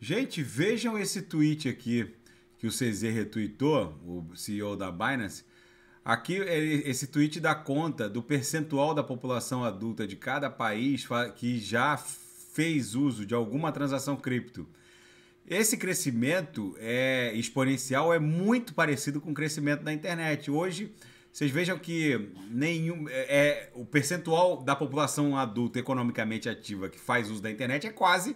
Gente, vejam esse tweet aqui que o CZ retweetou, o CEO da Binance. Aqui é, esse tweet dá conta do percentual da população adulta de cada país que já fez uso de alguma transação cripto. Esse crescimento é exponencial é muito parecido com o crescimento da internet. Hoje, vocês vejam que nenhum é, é o percentual da população adulta economicamente ativa que faz uso da internet é quase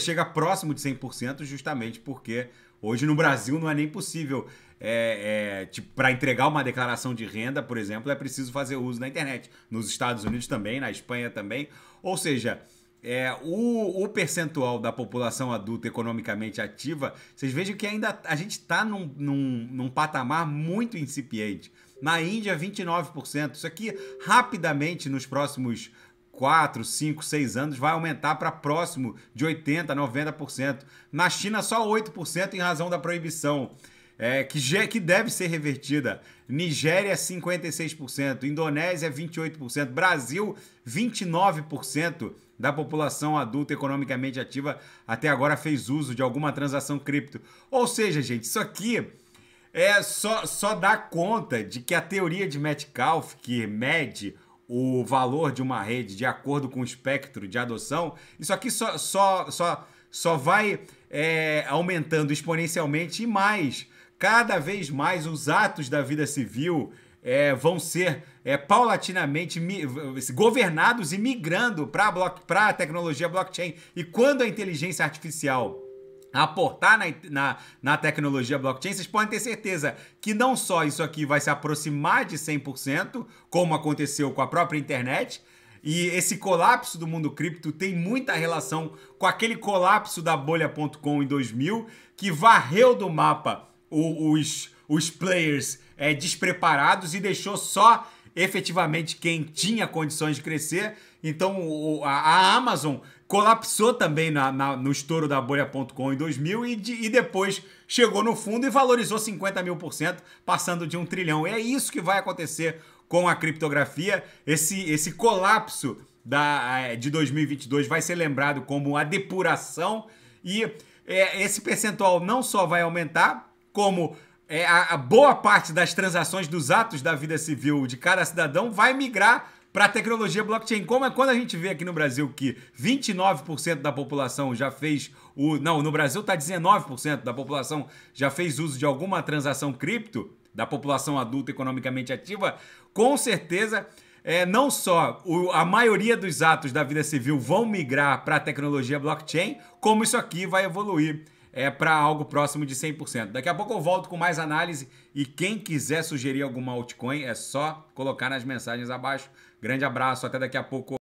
chega próximo de 100% justamente porque hoje no Brasil não é nem possível. É, é, tipo, para entregar uma declaração de renda, por exemplo, é preciso fazer uso da internet. Nos Estados Unidos também, na Espanha também. Ou seja, é, o, o, percentual da população adulta economicamente ativa, vocês vejam que ainda a gente está num, num, num, patamar muito incipiente. Na Índia, 29%. Isso aqui, rapidamente, nos próximos 4, 5, 6 anos, vai aumentar para próximo de 80%, 90%. Na China, só 8% em razão da proibição, é, que, que deve ser revertida. Nigéria, 56%, Indonésia, 28%, Brasil, 29% da população adulta economicamente ativa até agora fez uso de alguma transação cripto. Ou seja, gente, isso aqui é só, só dá conta de que a teoria de Metcalfe, que mede o valor de uma rede de acordo com o espectro de adoção, isso aqui só, só, só, só vai é, aumentando exponencialmente e mais. Cada vez mais os atos da vida civil é, vão ser é, paulatinamente governados e migrando para a tecnologia blockchain. E quando a inteligência artificial aportar na, na, na, tecnologia blockchain, vocês podem ter certeza que não só isso aqui vai se aproximar de 100%, como aconteceu com a própria internet, e esse colapso do mundo cripto tem muita relação com aquele colapso da bolha.com em 2000, que varreu do mapa os, os players é, despreparados e deixou só efetivamente quem tinha condições de crescer. Então a Amazon colapsou também na, na, no estouro da bolha.com em 2000 e, de, e, depois chegou no fundo e valorizou 50 mil por cento, passando de um trilhão. É isso que vai acontecer com a criptografia. Esse, esse colapso da, é, de 2022 vai ser lembrado como a depuração e é, esse percentual não só vai aumentar, como é, a, a, boa parte das transações dos atos da vida civil de cada cidadão vai migrar para a tecnologia blockchain. Como é quando a gente vê aqui no Brasil que 29% da população já fez o. Não, no Brasil está 19% da população já fez uso de alguma transação cripto, da população adulta economicamente ativa, com certeza. É, não só o, a maioria dos atos da vida civil vão migrar para a tecnologia blockchain, como isso aqui vai evoluir é, para algo próximo de 100%. Daqui a pouco eu volto com mais análise e quem quiser sugerir alguma altcoin é só colocar nas mensagens abaixo. Grande abraço, até daqui a pouco.